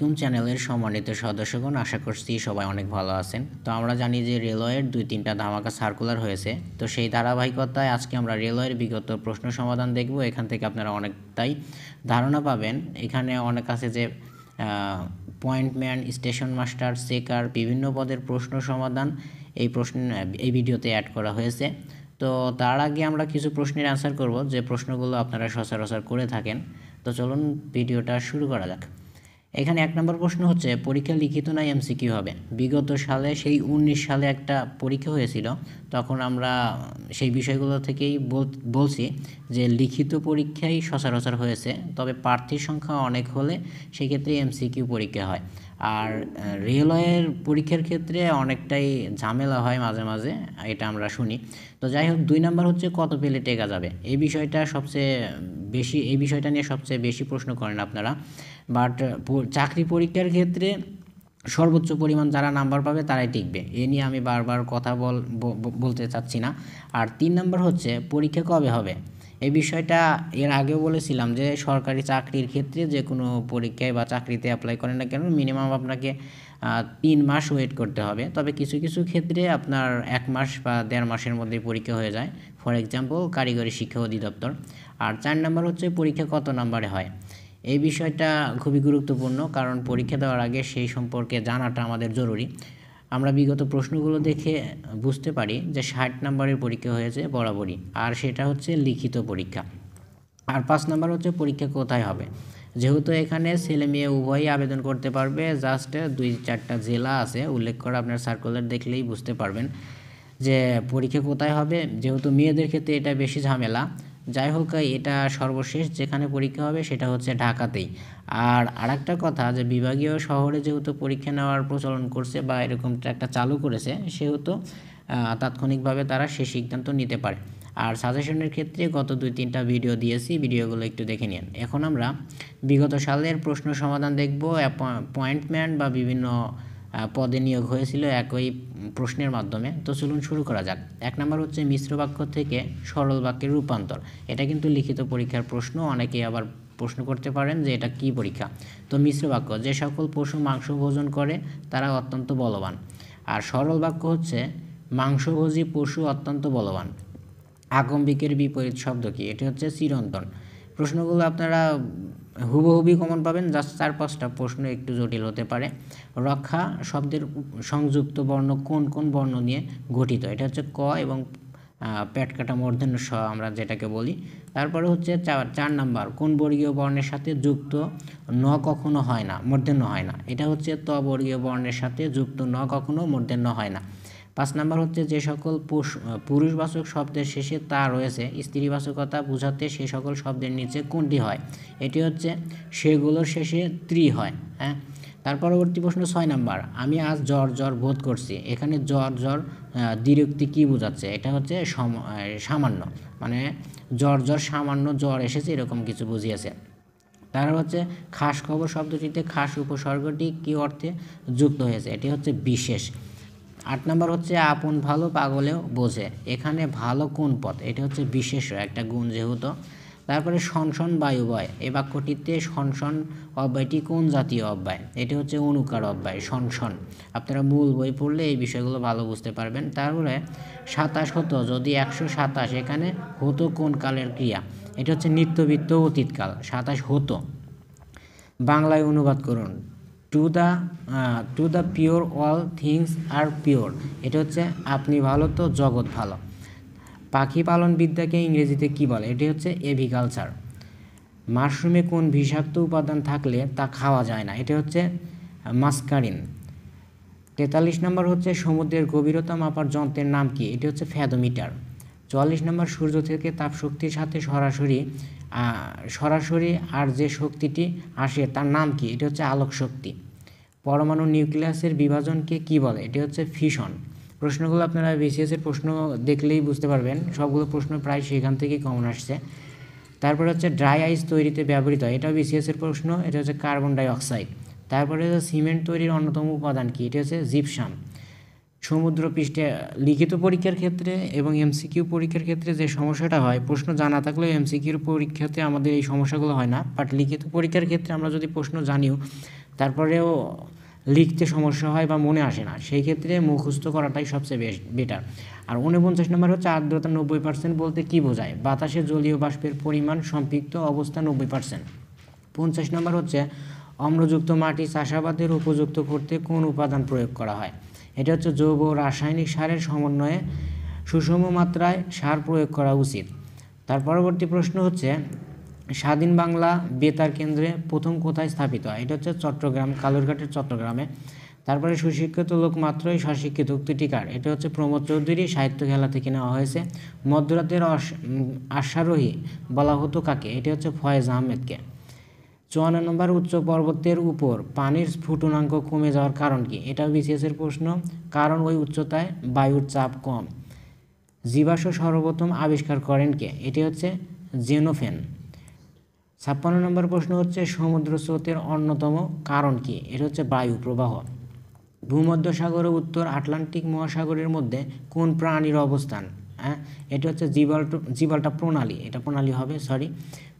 কুম চ্যানেলের সম্মানিত সদস্যগণ আশা করছি সবাই অনেক ভালো আছেন তো আমরা জানি যে রেলওয়ের দুই তিনটা ধামাকা সার্কুলার হয়েছে তো সেই ধারাবাহিকতায় আজকে আমরা রেলওয়ের বিগত প্রশ্ন সমাধান দেখব এখান থেকে আপনারা অনেকটাই ধারণা পাবেন এখানে অনেক আছে যে পয়েন্টম্যান স্টেশন মাস্টার চেকার বিভিন্ন পদের প্রশ্ন সমাধান এই প্রশ্ন এই ভিডিওতে অ্যাড করা হয়েছে তো তার আগে আমরা কিছু প্রশ্নের অ্যান্সার করব যে প্রশ্নগুলো আপনারা সচরাচর করে থাকেন তো চলুন ভিডিওটা শুরু করা যাক এখানে এক নম্বর প্রশ্ন হচ্ছে পরীক্ষা লিখিত না এমসিকিউ হবে বিগত সালে সেই উনিশ সালে একটা পরীক্ষা হয়েছিল তখন আমরা সেই বিষয়গুলো থেকেই বলছি যে লিখিত পরীক্ষাই সচরাচর হয়েছে তবে প্রার্থীর সংখ্যা অনেক হলে সেক্ষেত্রে কিউ পরীক্ষা হয় আর রেলওয়ের পরীক্ষার ক্ষেত্রে অনেকটাই ঝামেলা হয় মাঝে মাঝে এটা আমরা শুনি তো যাই হোক দুই নাম্বার হচ্ছে কত পেলে টেকা যাবে এই বিষয়টা সবচেয়ে বেশি এই বিষয়টা নিয়ে সবচেয়ে বেশি প্রশ্ন করেন আপনারা বাট চাকরি পরীক্ষার ক্ষেত্রে সর্বোচ্চ পরিমাণ যারা নাম্বার পাবে তারাই টিকবে এ নিয়ে আমি বারবার কথা বল বলতে চাচ্ছি না আর তিন নাম্বার হচ্ছে পরীক্ষা কবে হবে এই বিষয়টা এর আগেও বলেছিলাম যে সরকারি চাকরির ক্ষেত্রে যে কোনো পরীক্ষায় বা চাকরিতে অ্যাপ্লাই করেন না কেন মিনিমাম আপনাকে তিন মাস ওয়েট করতে হবে তবে কিছু কিছু ক্ষেত্রে আপনার এক মাস বা দেড় মাসের মধ্যে পরীক্ষা হয়ে যায় ফর এক্সাম্পল কারিগরি শিক্ষা অধিদপ্তর আর চার নাম্বার হচ্ছে পরীক্ষা কত নাম্বারে হয় এই বিষয়টা খুবই গুরুত্বপূর্ণ কারণ পরীক্ষা দেওয়ার আগে সেই সম্পর্কে জানাটা আমাদের জরুরি আমরা বিগত প্রশ্নগুলো দেখে বুঝতে পারি যে ষাট নম্বরের পরীক্ষা হয়েছে বরাবরই আর সেটা হচ্ছে লিখিত পরীক্ষা আর পাঁচ নাম্বার হচ্ছে পরীক্ষা কোথায় হবে যেহেতু এখানে ছেলে মেয়ে উভয়ই আবেদন করতে পারবে জাস্ট দুই চারটা জেলা আছে উল্লেখ করা আপনার সার্কুলার দেখলেই বুঝতে পারবেন যে পরীক্ষা কোথায় হবে যেহেতু মেয়েদের ক্ষেত্রে এটা বেশি ঝামেলা যাই হোক এটা সর্বশেষ যেখানে পরীক্ষা হবে সেটা হচ্ছে ঢাকাতেই আর আরেকটা কথা যে বিভাগীয় শহরে যেহেতু পরীক্ষা নেওয়ার প্রচলন করছে বা এরকমটা একটা চালু করেছে সেহেতু তাৎক্ষণিকভাবে তারা সে সিদ্ধান্ত নিতে পারে আর সাজেশনের ক্ষেত্রে গত দুই তিনটা ভিডিও দিয়েছি ভিডিওগুলো একটু দেখে নিন এখন আমরা বিগত সালের প্রশ্ন সমাধান দেখব অ্যাপয়েন্টমেন্ট বা বিভিন্ন পদে নিয়োগ হয়েছিল একই প্রশ্নের মাধ্যমে তো চলুন শুরু করা যাক এক নম্বর হচ্ছে মিশ্র বাক্য থেকে সরল বাক্যের রূপান্তর এটা কিন্তু লিখিত পরীক্ষার প্রশ্ন অনেকেই আবার প্রশ্ন করতে পারেন যে এটা কি পরীক্ষা তো মিশ্র বাক্য যে সকল পশু মাংস ভোজন করে তারা অত্যন্ত বলবান আর সরল বাক্য হচ্ছে মাংসভোজী পশু অত্যন্ত বলবান আকম্বিকের বিপরীত শব্দ কি এটি হচ্ছে চিরন্তন প্রশ্নগুলো আপনারা হুবহুবি কমন পাবেন জাস্ট চার পাঁচটা প্রশ্ন একটু জটিল হতে পারে রক্ষা শব্দের সংযুক্ত বর্ণ কোন কোন বর্ণ নিয়ে গঠিত এটা হচ্ছে ক এবং পেট কাটা মর্ধন স আমরা যেটাকে বলি তারপরে হচ্ছে চার চার নাম্বার কোন বর্গীয় বর্ণের সাথে যুক্ত ন কখনো হয় না মর্ধন্য হয় না এটা হচ্ছে ত বর্গীয় বর্ণের সাথে যুক্ত ন কখনো মর্ধন্য হয় না পাঁচ নাম্বার হচ্ছে যে সকল পুরুষবাচক শব্দের শেষে তা রয়েছে স্ত্রীবাচকতা বোঝাতে সে সকল শব্দের নিচে কোনটি হয় এটি হচ্ছে সেগুলোর শেষে ত্রি হয় হ্যাঁ তার পরবর্তী প্রশ্ন ছয় নাম্বার আমি আজ জ্বর জ্বর বোধ করছি এখানে জ্বর জ্বর দ্বিরুক্তি কী বোঝাচ্ছে এটা হচ্ছে সামান্য মানে জ্বর জ্বর সামান্য জ্বর এসেছে এরকম কিছু বুঝিয়েছে তার হচ্ছে খাস খবর শব্দটিতে খাস উপসর্গটি কি অর্থে যুক্ত হয়েছে এটি হচ্ছে বিশেষ আট নম্বর হচ্ছে আপন ভালো পাগলেও বোঝে এখানে ভালো কোন পথ এটা হচ্ছে বিশেষ একটা গুণ যেহেতু তারপরে শনশন বায়ুবয় এ বাক্যটিতে শনশন অব্যয়টি কোন জাতীয় অব্যয় এটি হচ্ছে অনুকার অব্যয় শনশন আপনারা মূল বই পড়লে এই বিষয়গুলো ভালো বুঝতে পারবেন তারপরে সাতাশ হতো যদি একশো সাতাশ এখানে হতো কোন কালের ক্রিয়া এটা হচ্ছে নিত্যবিত্ত অতীতকাল সাতাশ হতো বাংলায় অনুবাদ করুন to the to the pure all things are pure এটা হচ্ছে আপনি ভালো তো জগৎ ভালো পাখি পালন বিদ্যাকে ইংরেজিতে কি বলে এটি হচ্ছে এভিকালচার মাশরুমে কোন বিষাক্ত উপাদান থাকলে তা খাওয়া যায় না এটা হচ্ছে মাস্কারিন তেতাল্লিশ নম্বর হচ্ছে সমুদ্রের গভীরতা মাপার যন্ত্রের নাম কি এটি হচ্ছে ফ্যাদোমিটার চুয়াল্লিশ নম্বর সূর্য থেকে তাপ শক্তির সাথে সরাসরি সরাসরি আর যে শক্তিটি আসে তার নাম কি এটা হচ্ছে আলোক শক্তি পরমাণু নিউক্লিয়াসের বিভাজনকে কি বলে এটি হচ্ছে ফিশন প্রশ্নগুলো আপনারা বিসিএসের প্রশ্ন দেখলেই বুঝতে পারবেন সবগুলো প্রশ্ন প্রায় সেখান থেকেই কমন আসছে তারপরে হচ্ছে ড্রাই আইস তৈরিতে ব্যবহৃত হয় এটাও বিসিএসের প্রশ্ন এটা হচ্ছে কার্বন ডাইঅক্সাইড তারপরে হচ্ছে সিমেন্ট তৈরির অন্যতম উপাদান কি এটি হচ্ছে জিপসাম সমুদ্র পৃষ্ঠে লিখিত পরীক্ষার ক্ষেত্রে এবং এমসিকিউ পরীক্ষার ক্ষেত্রে যে সমস্যাটা হয় প্রশ্ন জানা থাকলেও এমসিকিউর পরীক্ষাতে আমাদের এই সমস্যাগুলো হয় না বাট লিখিত পরীক্ষার ক্ষেত্রে আমরা যদি প্রশ্ন জানিও তারপরেও লিখতে সমস্যা হয় বা মনে আসে না সেই ক্ষেত্রে মুখস্থ করাটাই সবচেয়ে বেশ বেটার আর উনপঞ্চাশ নম্বর হচ্ছে আর্দ্রতা নব্বই পার্সেন্ট বলতে কী বোঝায় বাতাসে জলীয় বাষ্পের পরিমাণ সম্পৃক্ত অবস্থা নব্বই পার্সেন্ট পঞ্চাশ নম্বর হচ্ছে অম্লযুক্ত মাটি চাষাবাদের উপযুক্ত করতে কোন উপাদান প্রয়োগ করা হয় এটা হচ্ছে জৈব রাসায়নিক সারের সমন্বয়ে সুষম মাত্রায় সার প্রয়োগ করা উচিত তার পরবর্তী প্রশ্ন হচ্ছে স্বাধীন বাংলা বেতার কেন্দ্রে প্রথম কোথায় স্থাপিত হয় এটা হচ্ছে চট্টগ্রাম কালুরঘাটের চট্টগ্রামে তারপরে সুশিক্ষিত লোক মাত্রই স্বশিক্ষিত উক্তিটিকার এটা হচ্ছে প্রমোদ চৌধুরী সাহিত্য খেলা থেকে নেওয়া হয়েছে মধ্যরাতের আশারোহী বলা হতো কাকে এটা হচ্ছে ফয়েজ আহমেদকে চুয়ান্ন নম্বর উচ্চ পর্বতের উপর পানির স্ফুটনাঙ্ক কমে যাওয়ার কারণ কি এটাও বিসিএসের প্রশ্ন কারণ ওই উচ্চতায় বায়ুর চাপ কম জীবাশ্ম সর্বপ্রথম আবিষ্কার করেন কে এটি হচ্ছে জেনোফেন ছাপ্পান্ন নম্বর প্রশ্ন হচ্ছে সমুদ্র স্রোতের অন্যতম কারণ কি এটা হচ্ছে বায়ু প্রবাহ ভূমধ্যসাগর ও উত্তর আটলান্টিক মহাসাগরের মধ্যে কোন প্রাণীর অবস্থান হ্যাঁ এটা হচ্ছে জিবাল্টো জিবাল্টা প্রণালী এটা প্রণালী হবে সরি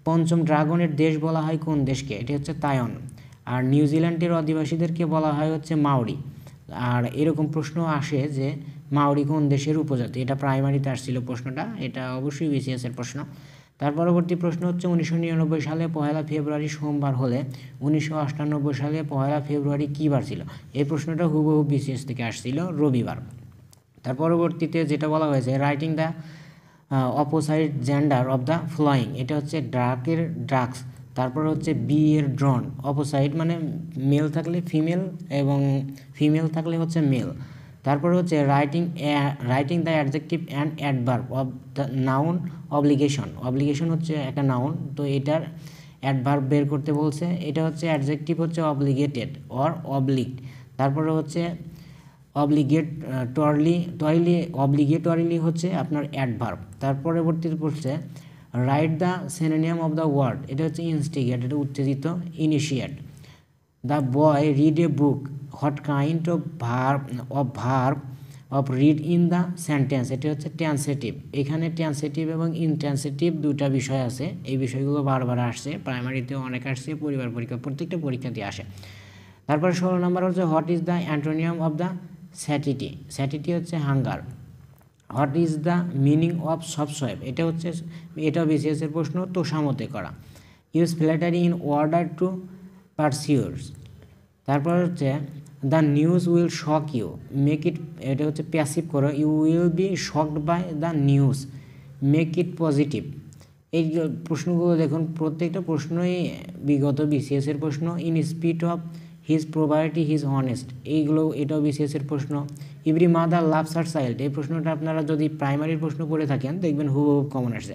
পঞ্চম ড্রাগনের দেশ বলা হয় কোন দেশকে এটি হচ্ছে তায়ন আর নিউজিল্যান্ডের অধিবাসীদেরকে বলা হয় হচ্ছে মাউরি আর এরকম প্রশ্ন আসে যে মাউরি কোন দেশের উপজাতি এটা প্রাইমারিতে আসছিল প্রশ্নটা এটা অবশ্যই বিসিএসের প্রশ্ন তার পরবর্তী প্রশ্ন হচ্ছে উনিশশো নিরানব্বই সালে পয়লা ফেব্রুয়ারি সোমবার হলে উনিশশো আটানব্বই সালে পয়লা ফেব্রুয়ারি কী বার ছিল এই প্রশ্নটা হুবহু বিসিএস থেকে আসছিল রবিবার তার পরবর্তীতে যেটা বলা হয়েছে writing the opposite gender of the flying এটা হচ্ছে ড্রাকের ড্রাগস তারপরে হচ্ছে বি এর ড্রন অপোসাইড মানে মেল থাকলে ফিমেল এবং ফিমেল থাকলে হচ্ছে মেল তারপরে হচ্ছে writing writing the adjective and adverb of the noun obligation obligation হচ্ছে একটা নাউন তো এটার অ্যাডভার্ব বের করতে বলছে এটা হচ্ছে অ্যাডজেক্টিভ হচ্ছে অবলিগেটেড অর অবলিক তারপরে হচ্ছে অবলিগেট টরলি টয়লি অবলিগেটরিলি হচ্ছে আপনার অ্যাডভার্ব তার পরবর্তীতে পড়ছে write the synonym of the word এটা হচ্ছে ইনস্টিগেট এটা উত্তেজিত initiate the boy read a book what kind of verb of verb of read in the sentence এটি হচ্ছে ট্যান্সেটিভ এখানে ট্যান্সেটিভ এবং ইনট্যান্সেটিভ দুটা বিষয় আছে এই বিষয়গুলো বারবার আসছে প্রাইমারিতেও অনেক আসছে পরিবার পরীক্ষা প্রত্যেকটা পরীক্ষাতে আসে তারপরে ষোলো নম্বর হচ্ছে what is the antonym of the satiety satiety হচ্ছে hunger what is the meaning of সবসয়েব এটা হচ্ছে এটা বিসিএসের প্রশ্ন তোষামতে করা use flattery in order to pursue তারপর হচ্ছে the news will shock you make it এটা হচ্ছে প্যাসিভ করো you will be shocked by the news make it positive এই প্রশ্নগুলো দেখুন প্রত্যেকটা প্রশ্নই বিগত বিসিএসের প্রশ্ন in spite of his poverty his honest এইগুলো এটাও বিসিএসের প্রশ্ন every mother loves her child এই প্রশ্নটা আপনারা যদি প্রাইমারির প্রশ্ন করে থাকেন দেখবেন হুবহু কমন আসছে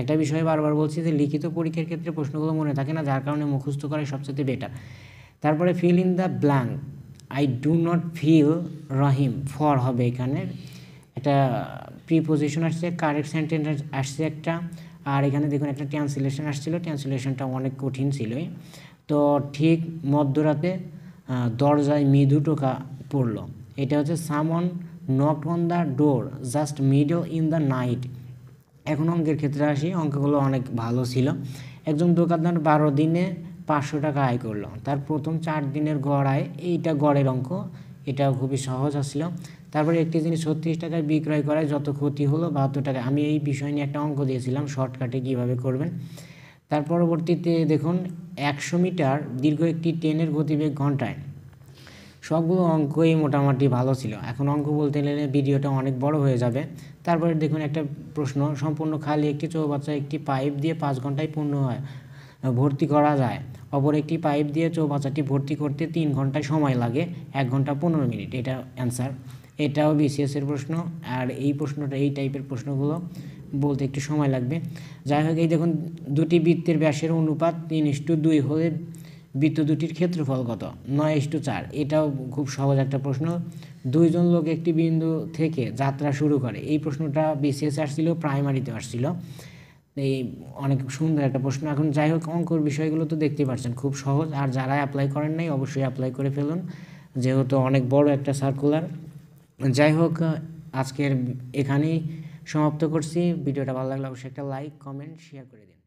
একটা বিষয়ে বারবার বলছি যে লিখিত পরীক্ষার ক্ষেত্রে প্রশ্নগুলো মনে থাকে না যার কারণে মুখস্থ করাই সবচেয়ে বেটার তারপরে fill in the blank I do not feel Rahim for হবে এখানে এটা প্রিপোজিশন আসছে কারেক্ট সেন্টেন্স আসছে একটা আর এখানে দেখুন একটা ট্রান্সলেশন আসছিল ট্রান্সলেশনটা অনেক কঠিন ছিলই তো ঠিক মধ্যরাতে দরজায় মৃদু টোকা পড়লো এটা হচ্ছে someone knock on the door just middle in the night এখন অঙ্কের ক্ষেত্রে আসি অঙ্কগুলো অনেক ভালো ছিল একজন দোকানদার বারো দিনে পাঁচশো টাকা আয় করলো তার প্রথম চার দিনের গড় আয় এইটা গড়ের অঙ্ক এটা খুবই সহজ আসছিল তারপরে একটি জিনিস ছত্রিশ টাকায় বিক্রয় করায় যত ক্ষতি হলো বাহাত্তর টাকা আমি এই বিষয় নিয়ে একটা অঙ্ক দিয়েছিলাম শর্টকাটে কীভাবে করবেন তার পরবর্তীতে দেখুন একশো মিটার দীর্ঘ একটি ট্রেনের গতিবেগ ঘন্টায় সবগুলো অঙ্কই মোটামুটি ভালো ছিল এখন অঙ্ক বলতে গেলে ভিডিওটা অনেক বড় হয়ে যাবে তারপরে দেখুন একটা প্রশ্ন সম্পূর্ণ খালি একটি চৌবাচ্চা একটি পাইপ দিয়ে পাঁচ ঘন্টায় পূর্ণ হয় ভর্তি করা যায় অপর একটি পাইপ দিয়ে চৌবাচ্চাটি ভর্তি করতে তিন ঘন্টা সময় লাগে এক ঘন্টা পনেরো মিনিট এটা অ্যান্সার এটাও বিসিএসের প্রশ্ন আর এই প্রশ্নটা এই টাইপের প্রশ্নগুলো বলতে একটু সময় লাগবে যাই হোক এই দেখুন দুটি বৃত্তের ব্যাসের অনুপাত তিন ইস্টু দুই হলে বৃত্ত দুটির ক্ষেত্রফল কত নয় ইস্টু চার এটাও খুব সহজ একটা প্রশ্ন দুইজন লোক একটি বিন্দু থেকে যাত্রা শুরু করে এই প্রশ্নটা বিসিএস আসছিল প্রাইমারিতে আসছিল এই অনেক সুন্দর একটা প্রশ্ন এখন যাই হোক অঙ্কর বিষয়গুলো তো দেখতেই পাচ্ছেন খুব সহজ আর যারা অ্যাপ্লাই করেন নাই অবশ্যই অ্যাপ্লাই করে ফেলুন যেহেতু অনেক বড় একটা সার্কুলার যাই হোক আজকের এখানেই সমাপ্ত করছি ভিডিওটা ভালো লাগলে অবশ্যই একটা লাইক কমেন্ট শেয়ার করে দিন